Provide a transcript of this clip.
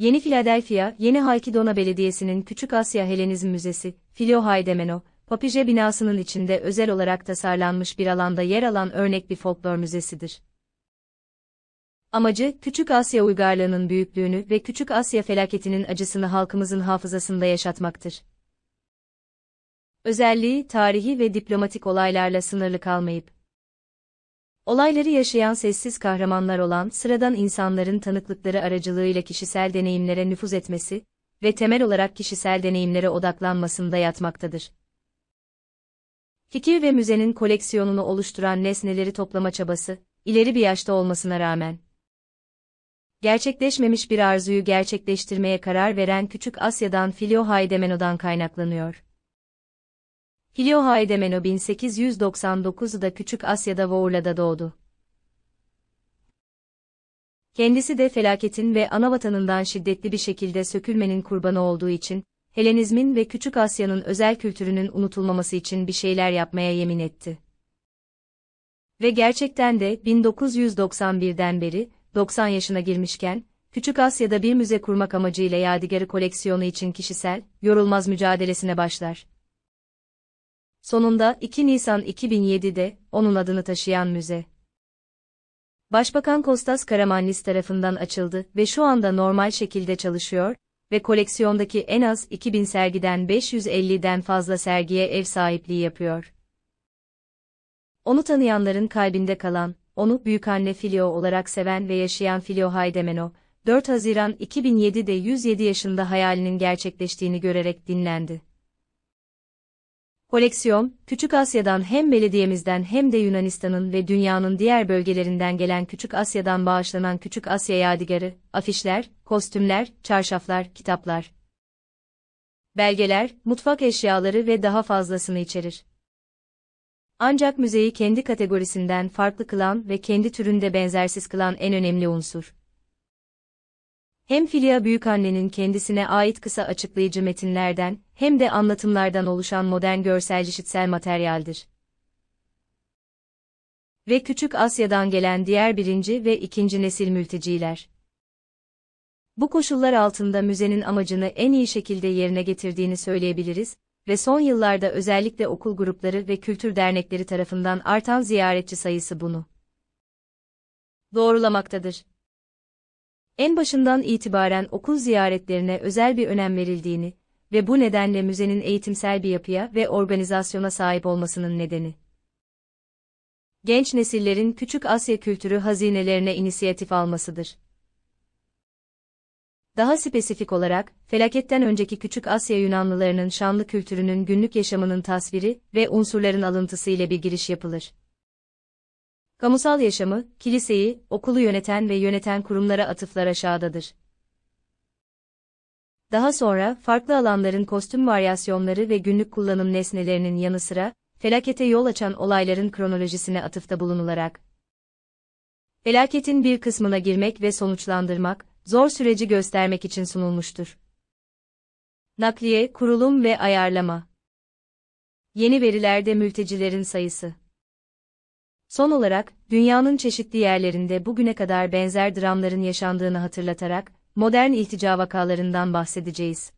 Yeni Philadelphia, Yeni Halkidona Belediyesi'nin Küçük Asya Helenizm Müzesi, Filio Haydemeno, Papije binasının içinde özel olarak tasarlanmış bir alanda yer alan örnek bir folklor müzesidir. Amacı, Küçük Asya uygarlığının büyüklüğünü ve Küçük Asya felaketinin acısını halkımızın hafızasında yaşatmaktır. Özelliği, tarihi ve diplomatik olaylarla sınırlı kalmayıp, Olayları yaşayan sessiz kahramanlar olan sıradan insanların tanıklıkları aracılığıyla kişisel deneyimlere nüfuz etmesi ve temel olarak kişisel deneyimlere odaklanmasında yatmaktadır. Fikir ve müzenin koleksiyonunu oluşturan nesneleri toplama çabası, ileri bir yaşta olmasına rağmen, gerçekleşmemiş bir arzuyu gerçekleştirmeye karar veren Küçük Asya'dan Filio Haydemeno'dan kaynaklanıyor. Hilyoha Edemeno 1899'da Küçük Asya'da Vorla'da doğdu. Kendisi de felaketin ve ana vatanından şiddetli bir şekilde sökülmenin kurbanı olduğu için, Helenizmin ve Küçük Asya'nın özel kültürünün unutulmaması için bir şeyler yapmaya yemin etti. Ve gerçekten de 1991'den beri, 90 yaşına girmişken, Küçük Asya'da bir müze kurmak amacıyla yadigarı koleksiyonu için kişisel, yorulmaz mücadelesine başlar. Sonunda 2 Nisan 2007'de onun adını taşıyan müze. Başbakan Kostas Karamanlis tarafından açıldı ve şu anda normal şekilde çalışıyor ve koleksiyondaki en az 2000 sergiden 550'den fazla sergiye ev sahipliği yapıyor. Onu tanıyanların kalbinde kalan, onu Büyük Anne Filio olarak seven ve yaşayan Filio Haydemeno, 4 Haziran 2007'de 107 yaşında hayalinin gerçekleştiğini görerek dinlendi. Koleksiyon, Küçük Asya'dan hem belediyemizden hem de Yunanistan'ın ve dünyanın diğer bölgelerinden gelen Küçük Asya'dan bağışlanan Küçük Asya Yadigarı, afişler, kostümler, çarşaflar, kitaplar, belgeler, mutfak eşyaları ve daha fazlasını içerir. Ancak müzeyi kendi kategorisinden farklı kılan ve kendi türünde benzersiz kılan en önemli unsur. Hem Filia Büyükanne'nin kendisine ait kısa açıklayıcı metinlerden, hem de anlatımlardan oluşan modern görsel görselcişitsel materyaldir. Ve Küçük Asya'dan gelen diğer birinci ve ikinci nesil mülteciler. Bu koşullar altında müzenin amacını en iyi şekilde yerine getirdiğini söyleyebiliriz ve son yıllarda özellikle okul grupları ve kültür dernekleri tarafından artan ziyaretçi sayısı bunu doğrulamaktadır. En başından itibaren okul ziyaretlerine özel bir önem verildiğini ve bu nedenle müzenin eğitimsel bir yapıya ve organizasyona sahip olmasının nedeni. Genç nesillerin Küçük Asya kültürü hazinelerine inisiyatif almasıdır. Daha spesifik olarak, felaketten önceki Küçük Asya Yunanlılarının şanlı kültürünün günlük yaşamının tasviri ve unsurların alıntısı ile bir giriş yapılır. Kamusal yaşamı, kiliseyi, okulu yöneten ve yöneten kurumlara atıflar aşağıdadır. Daha sonra, farklı alanların kostüm varyasyonları ve günlük kullanım nesnelerinin yanı sıra, felakete yol açan olayların kronolojisine atıfta bulunularak, felaketin bir kısmına girmek ve sonuçlandırmak, zor süreci göstermek için sunulmuştur. Nakliye, kurulum ve ayarlama Yeni verilerde mültecilerin sayısı Son olarak, dünyanın çeşitli yerlerinde bugüne kadar benzer dramların yaşandığını hatırlatarak, modern iltica vakalarından bahsedeceğiz.